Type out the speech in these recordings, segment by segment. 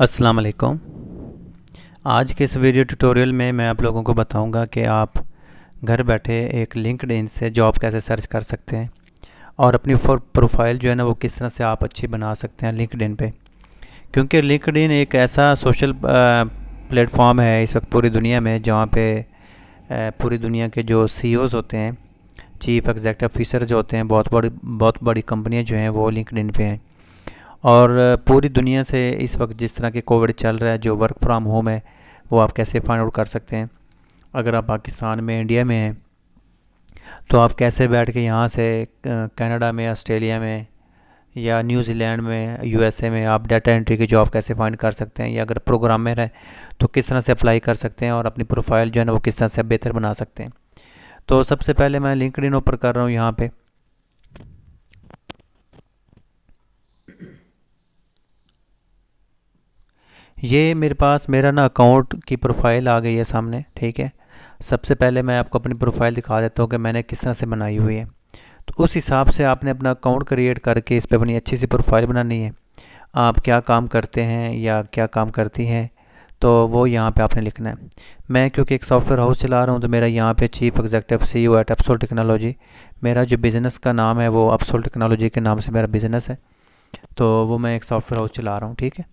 अस्सलाम वालेकुम आज के इस वीडियो ट्यूटोरियल में मैं आप लोगों को बताऊंगा कि आप घर बैठे एक लिंकड इन से जॉब कैसे सर्च कर सकते हैं और अपनी प्रोफाइल जो है ना वो किस तरह से आप अच्छी बना सकते हैं लिंकड इन पर क्योंकि लिंकड इन एक ऐसा सोशल प्लेटफॉर्म है इस वक्त पूरी दुनिया में जहाँ पे पूरी दुनिया के जो सी e होते हैं चीफ एग्जैक्ट ऑफिसर जो होते हैं बहुत बड़ी बहुत बड़ी कंपनियाँ जो हैं वो लिंकड इन पे हैं और पूरी दुनिया से इस वक्त जिस तरह के कोविड चल रहा है जो वर्क फ्राम होम है वो आप कैसे फाइंड आउट कर सकते हैं अगर आप पाकिस्तान में इंडिया में हैं तो आप कैसे बैठ के यहाँ से कनाडा में ऑस्ट्रेलिया में या न्यूजीलैंड में यूएसए में आप डाटा एंट्री की जॉब कैसे फाइंड कर सकते हैं या अगर प्रोग्रामर रहें तो किस तरह से अप्लाई कर सकते हैं और अपनी प्रोफाइल जो है ना वो किस तरह से बेहतर बना सकते हैं तो सबसे पहले मैं लिंकड इन ऊपर कर रहा हूँ यहाँ पर ये मेरे पास मेरा ना अकाउंट की प्रोफाइल आ गई है सामने ठीक है सबसे पहले मैं आपको अपनी प्रोफाइल दिखा देता हूँ कि मैंने किस तरह से बनाई हुई है तो उस हिसाब से आपने अपना अकाउंट क्रिएट करके इस पर अपनी अच्छी सी प्रोफाइल बनानी है आप क्या काम करते हैं या क्या काम करती हैं तो वो यहाँ पे आपने लिखना है मैं क्योंकि एक सॉफ्टवेयर हाउस चला रहा हूँ तो मेरा यहाँ पे chief executive see you at Epsol technology मेरा जो बिज़नेस का नाम है वो अपसोल टेक्नोलॉजी के नाम से मेरा बिज़नेस है तो वो मैं एक सॉफ्टवेयर हाउस चला रहा हूँ ठीक है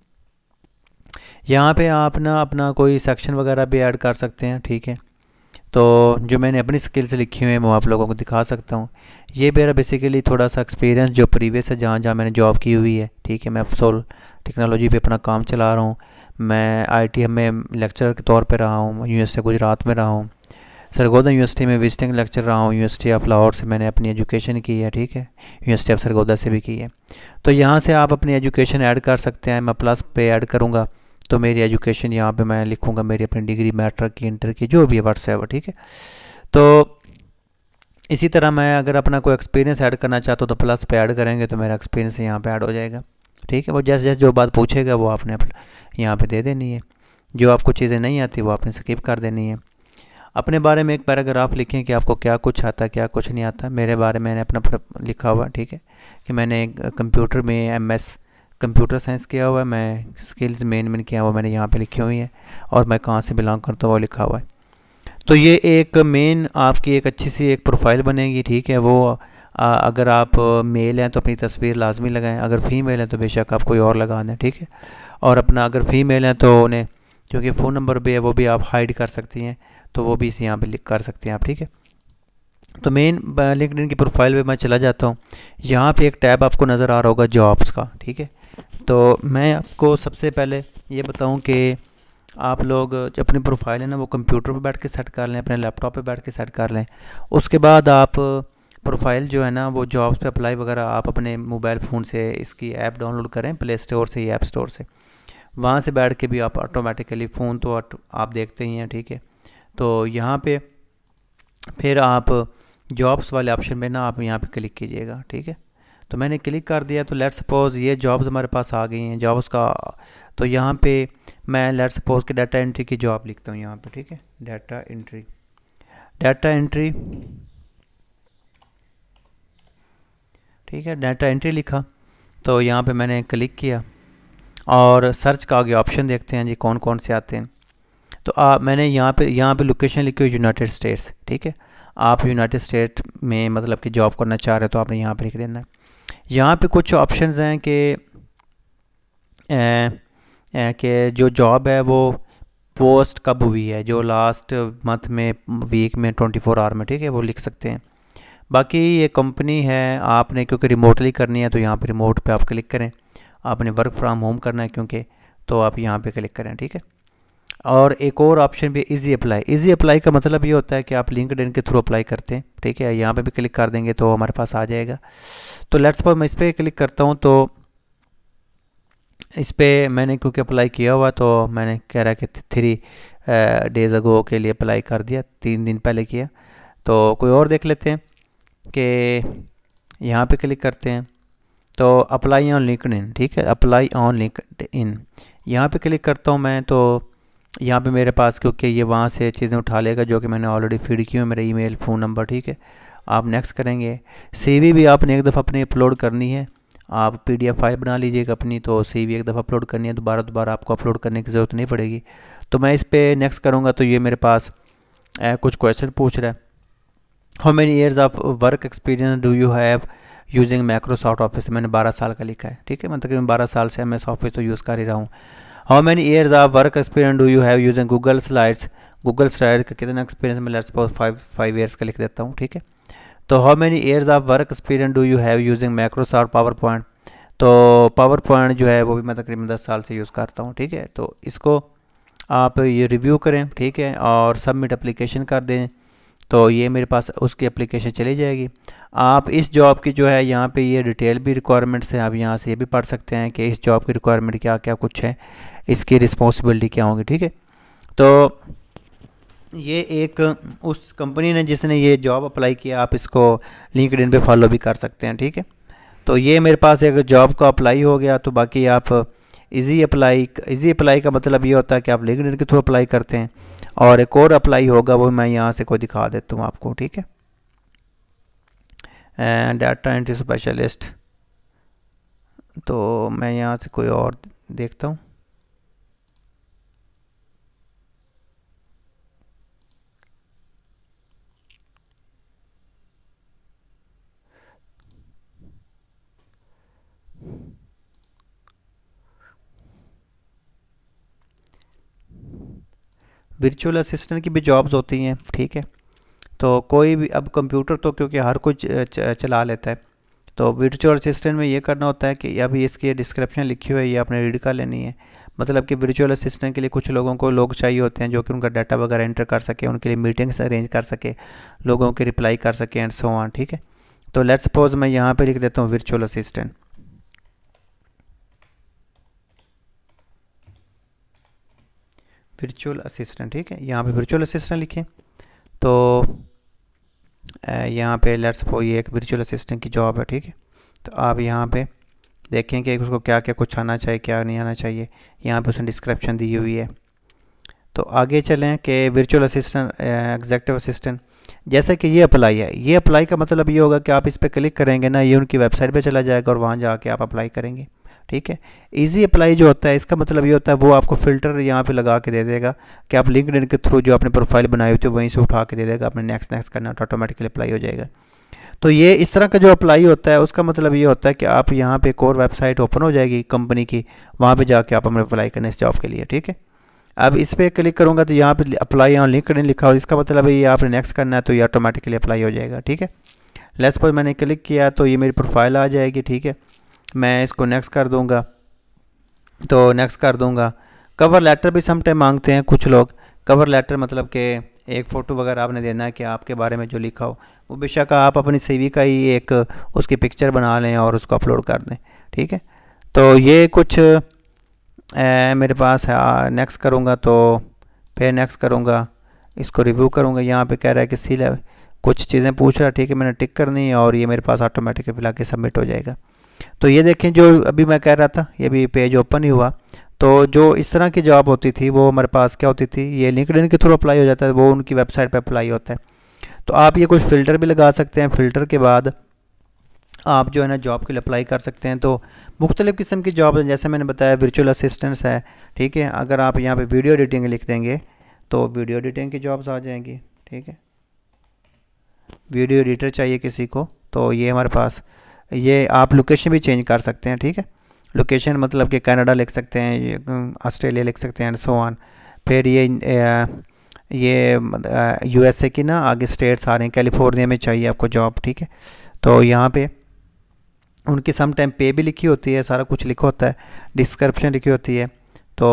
यहाँ पे आप ना अपना कोई सेक्शन वगैरह भी ऐड कर सकते हैं ठीक है तो जो मैंने अपनी स्किल्स लिखी हुई है मैं आप लोगों को दिखा सकता हूँ ये मेरा बेसिकली थोड़ा सा एक्सपीरियंस जो प्रीवियस है जहाँ जहाँ मैंने जॉब की हुई है ठीक है मैं सोल टेक्नोलॉजी पे अपना काम चला रहा हूँ मैं आई में लेक्चरर के तौर पर रहा हूँ यूनिवर्सिटी गुजरात में रहा हूँ सरगोदा यूनिवर्सिटी में विजिटिंग लेक्चर रहा हूँ यूनिवर्सिटी ऑफ लाहौर से मैंने अपनी एजुकेशन की है ठीक है यूनिवर्सिटी ऑफ सरगोदा से भी की है तो यहाँ से आप अपनी एजुकेशन ऐड कर सकते हैं मैं प्लस पे ऐड करूँगा तो मेरी एजुकेशन यहाँ पे मैं लिखूँगा मेरी अपनी डिग्री मैट्रिक की इंटर की जो भी है व्हाट्सएवर ठीक है तो इसी तरह मैं अगर अपना कोई एक्सपीरियंस ऐड करना चाहता हूँ तो प्लस पे ऐड करेंगे तो मेरा एक्सपीरियंस यहाँ पे ऐड हो जाएगा ठीक है वो जैसे जैसे जो बात पूछेगा वो आपने यहाँ पे दे देनी है जो आपको चीज़ें नहीं आती वो आपने स्किप कर देनी है अपने बारे में एक पैराग्राफ लिखें कि आपको क्या कुछ आता क्या कुछ नहीं आता मेरे बारे में मैंने अपना लिखा हुआ ठीक है कि मैंने कंप्यूटर में एम एस कंप्यूटर साइंस किया हुआ है मैं स्किल्स मेन मेन किया हुआ मैंने यहाँ पे लिखी हुई है और मैं कहाँ से बिलोंग करता हूँ वो लिखा हुआ है तो ये एक मेन आपकी एक अच्छी सी एक प्रोफाइल बनेगी ठीक है वो आ, अगर आप मेल हैं तो अपनी तस्वीर लाजमी लगाएं अगर फ़ीमेल हैं तो बेशक आप कोई और लगा दें ठीक है और अपना अगर फ़ीमेल हैं तो उन्हें क्योंकि फ़ोन नंबर भी है वो भी आप हाइड कर सकती हैं तो वो भी इसे यहाँ पर लिख कर सकते हैं आप ठीक है तो मेन लिंकड की प्रोफाइल पे मैं चला जाता हूँ यहाँ पे एक टैब आपको नज़र आ रहा होगा जॉब्स का ठीक है तो मैं आपको सबसे पहले ये बताऊं कि आप लोग जो अपनी प्रोफाइल है ना वो कंप्यूटर पर बैठ के सेट कर लें अपने लैपटॉप पर बैठ के सेट कर लें उसके बाद आप प्रोफाइल जो है ना वो जॉब्स पे अप्लाई वगैरह आप अपने मोबाइल फ़ोन से इसकी ऐप डाउनलोड करें प्ले स्टोर से या ऐप स्टोर से वहाँ से बैठ के भी आप ऑटोमेटिकली फ़ोन तो आप देखते ही हैं ठीक है तो यहाँ पे फिर आप जॉब्स वाले ऑप्शन में ना आप यहाँ पे क्लिक कीजिएगा ठीक है तो मैंने क्लिक कर दिया तो लेट सपोज़ ये जॉब्स हमारे पास आ गई हैं जॉब्स का तो यहाँ पे मैं लेट सपोज़ के डाटा एंट्री की जॉब लिखता हूँ यहाँ पे ठीक है डाटा एंट्री डाटा एंट्री ठीक है डाटा एंट्री लिखा तो यहाँ पे मैंने क्लिक किया और सर्च का आगे ऑप्शन देखते हैं जी कौन कौन से आते हैं तो आ, मैंने यहाँ पे यहाँ पे लोकेशन लिखी हुई यूनाइटेड स्टेट्स ठीक है आप यूनाइटेड स्टेट में मतलब कि जॉब करना चाह रहे हो तो आपने यहाँ पे लिख देना है यहाँ पे कुछ ऑप्शंस हैं कि कि जो जॉब है वो पोस्ट कब हुई है जो लास्ट मंथ में वीक में 24 आवर में ठीक है वो लिख सकते हैं बाकी ये कंपनी है आपने क्योंकि रिमोटली करनी है तो यहाँ पे रिमोट पे आप क्लिक करें आपने वर्क फ्रॉम होम करना है क्योंकि तो आप यहाँ पे क्लिक करें ठीक है और एक और ऑप्शन भी इजी अप्लाई इजी अप्लाई का मतलब ये होता है कि आप लिंकड के थ्रू अप्लाई करते हैं ठीक है यहाँ पे भी क्लिक कर देंगे तो हमारे पास आ जाएगा तो लेट्स पर मैं इस पर क्लिक करता हूँ तो इस पर मैंने क्योंकि अप्लाई किया हुआ तो मैंने कह रहा है कि थ्री डेज़ अगो के लिए अप्लाई कर दिया तीन दिन पहले किया तो कोई और देख लेते हैं कि यहाँ पर क्लिक करते हैं तो अप्लाई ऑन लिंकड इन ठीक है अप्लाई ऑन लिंकड इन यहाँ पे क्लिक करता हूँ मैं तो यहाँ पे मेरे पास क्योंकि ये वहाँ से चीज़ें उठा लेगा जो कि मैंने ऑलरेडी फीड की हुई मेरा ईमेल फ़ोन नंबर ठीक है आप नेक्स्ट करेंगे वी भी आपने एक दफ़ा अपनी अपलोड करनी है आप पी डी एफ फाइल बना लीजिएगा अपनी तो वी एक दफ़ा अपलोड करनी है दोबारा दोबारा आपको अपलोड करने की ज़रूरत नहीं पड़ेगी तो मैं इस पर नेक्स्ट करूँगा तो ये मेरे पास आ, कुछ क्वेश्चन पूछ रहा है how many years of work experience do you have using Microsoft Office मैंने बारह साल का लिखा है ठीक है मैं मतलब तकरीबन बारह साल से एम एस ऑफिस तो यूज़ कर ही रहा हूँ how many years of work experience do you have using Google slides Google slide का कितना एक्सपीरियंस मैं let's suppose five five years का लिख देता हूँ ठीक है तो how many years of work experience do you have using Microsoft PowerPoint तो पावर पॉइंट जो है वो भी मैं तकरीबन दस साल से यूज़ करता हूँ ठीक है तो इसको आप ये रिव्यू करें ठीक है और सबमिट अप्लीकेशन कर दें तो ये मेरे पास उसकी एप्लीकेशन चली जाएगी आप इस जॉब की जो है यहाँ पे ये डिटेल भी रिक्वायरमेंट्स हैं आप यहाँ से ये भी पढ़ सकते हैं कि इस जॉब की रिक्वायरमेंट क्या क्या कुछ है इसकी रिस्पॉन्सिबिलिटी क्या होंगी ठीक है तो ये एक उस कंपनी ने जिसने ये जॉब अप्लाई किया आप इसको लिंकड पे फॉलो भी कर सकते हैं ठीक है तो ये मेरे पास एक जॉब का अप्लाई हो गया तो बाकी आप इजी अप्लाई इजी अप्लाई का मतलब ये होता है कि आप लिंकड के थ्रू अप्लाई करते हैं और एक और अप्लाई होगा वो मैं यहाँ से कोई दिखा देता हूँ आपको ठीक है एंड डाटा एंट्री स्पेशलिस्ट तो मैं यहाँ से कोई और देखता हूँ वर्चुअल असिस्टेंट की भी जॉब्स होती हैं ठीक है तो कोई भी अब कंप्यूटर तो क्योंकि हर कुछ चला लेता है तो वर्चुअल असिस्टेंट में ये करना होता है कि अभी इसकी डिस्क्रिप्शन लिखी हुई है ये आपने रीड कर लेनी है मतलब कि वर्चुअल असिस्टेंट के लिए कुछ लोगों को लोग चाहिए होते हैं जो कि उनका डाटा वगैरह एंटर कर सके उनके लिए मीटिंग्स अरेंज कर सके लोगों की रिप्लाई कर सके एंड सो ऑन ठीक है तो लेट्स सपोज मैं यहाँ पे लिख देता हूँ वर्चुअल असिस्टेंट वर्चुअल असिस्टेंट ठीक है यहाँ पे वर्चुअल हम्म। असिस्टेंट लिखें तो यहाँ पे लेट्स सपो ये एक वर्चुअल असिस्टेंट की जॉब है ठीक है तो आप यहाँ पे देखें कि उसको क्या क्या कुछ आना चाहिए क्या नहीं आना चाहिए यहाँ पे उसने डिस्क्रिप्शन दी हुई है तो आगे चलें कि वर्चुअल असिस्टेंट एग्जैक्टिव असिस्टेंट जैसे कि ये अप्लाई है ये अप्लाई का मतलब ये होगा कि आप इस पर क्लिक करेंगे ना ये उनकी वेबसाइट पर चला जाएगा और वहाँ जाके आप अप्लाई करेंगे ठीक है इजी अप्लाई जो होता है इसका मतलब ये होता है वो आपको फ़िल्टर यहाँ पे लगा के दे देगा कि आप लिंकड के थ्रू जो आपने प्रोफाइल बनाई हुई है वहीं से उठा के दे देगा आपने नेक्स्ट नेक्स्ट करना तो ऑटोमेटिकली अप्लाई हो जाएगा तो ये इस तरह का जो अप्लाई होता है उसका मतलब ये होता है कि आप यहाँ पर एक और वेबसाइट ओपन हो जाएगी कंपनी की वहाँ पर जाके आप हमें अप्लाई करना इस जॉब के लिए ठीक है अब इस पर क्लिक करूँगा तो यहाँ पर अप्लाई यहाँ लिंक लिखा हो इसका मतलब ये आपने नेक्स्ट करना है तो ये ऑटोमेटिकली अप्लाई हो जाएगा ठीक है लेस पर मैंने क्लिक किया तो ये मेरी प्रोफाइल आ जाएगी ठीक है मैं इसको नेक्स्ट कर दूंगा तो नेक्स्ट कर दूंगा कवर लेटर भी समटाइम मांगते हैं कुछ लोग कवर लेटर मतलब कि एक फ़ोटो वगैरह आपने देना है कि आपके बारे में जो लिखा हो वो बेशक आप अपनी सीवी का ही एक उसकी पिक्चर बना लें और उसको अपलोड कर दें ठीक है तो ये कुछ ए, मेरे पास है नेक्स्ट करूँगा तो फिर नेक्स्ट करूँगा इसको रिव्यू करूँगा यहाँ पे कह रहा है कि सी कुछ चीज़ें पूछ रहा है ठीक है मैंने टिक करनी है और ये मेरे पास ऑटोमेटिक फिलहाल के सबमिट हो जाएगा तो ये देखें जो अभी मैं कह रहा था ये भी पेज ओपन ही हुआ तो जो इस तरह की जॉब होती थी वो हमारे पास क्या होती थी ये लिंकड के थ्रू अप्लाई हो जाता है वो उनकी वेबसाइट पर अप्लाई होता है तो आप ये कुछ फ़िल्टर भी लगा सकते हैं फ़िल्टर के बाद आप जो है ना जॉब के लिए अप्लाई कर सकते हैं तो मुख्तलिफ़ किस्म की जॉब जैसे मैंने बताया वर्चुअल असिस्टेंट्स है ठीक है अगर आप यहाँ पे वीडियो एडिटिंग लिख देंगे तो वीडियो एडिटिंग की जॉब्स आ जाएंगी ठीक है वीडियो एडिटर चाहिए किसी को तो ये हमारे पास ये आप लोकेशन भी चेंज कर सकते हैं ठीक है लोकेशन मतलब कि कनाडा लिख सकते हैं ऑस्ट्रेलिया लिख सकते हैं एंड सो ऑन फिर ये ये यूएसए की ना आगे स्टेट्स आ रहे हैं कैलिफोर्निया में चाहिए आपको जॉब ठीक है तो यहाँ पे उनकी सम टाइम पे भी लिखी होती है सारा कुछ लिखा होता है डिस्क्रिप्शन लिखी होती है तो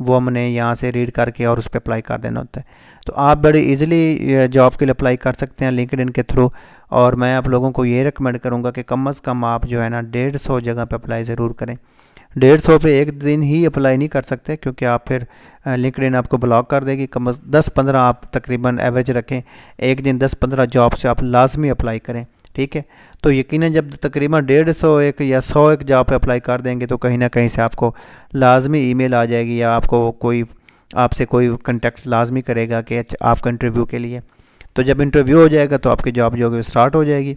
वो हमने यहाँ से रीड करके और उस पर अप्लाई कर देना होता है तो आप बड़े इजीली जॉब के लिए अप्लाई कर सकते हैं लिंकड के थ्रू और मैं आप लोगों को ये रिकमेंड करूँगा कि कम अज़ कम आप जो है ना डेढ़ सौ जगह पर अप्लाई ज़रूर करें डेढ़ सौ पर एक दिन ही अप्लाई नहीं कर सकते क्योंकि आप फिर लिंकड आपको ब्लॉक कर देगी कम अज़ दस पंद्रह आप तकरीबन एवरेज रखें एक दिन दस पंद्रह जॉब से आप लाजमी अप्लाई करें ठीक है तो यकीन जब तकरीबन डेढ़ सौ एक या सौ एक जॉब पे अप्लाई कर देंगे तो कहीं ना कहीं से आपको लाजमी ईमेल आ जाएगी या आपको कोई आपसे कोई कंटेक्ट लाजमी करेगा कि अच्छा, आपका इंटरव्यू के लिए तो जब इंटरव्यू हो जाएगा तो आपकी जॉब जो है स्टार्ट हो जाएगी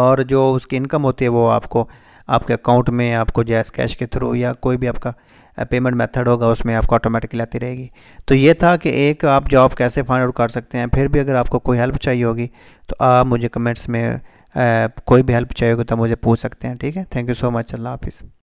और जो उसकी इनकम होती है वो आपको आपके अकाउंट में आपको जैस कैश के थ्रू या कोई भी आपका पेमेंट मेथड होगा उसमें आपको ऑटोमेटिकली आती रहेगी तो ये था कि एक आप जॉब कैसे फाइंड आउट कर सकते हैं फिर भी अगर आपको कोई हेल्प चाहिए होगी तो आप मुझे कमेंट्स में आ, कोई भी हेल्प चाहिए होगी तो मुझे पूछ सकते हैं ठीक है थैंक यू सो मच अल्लाह हाफिज़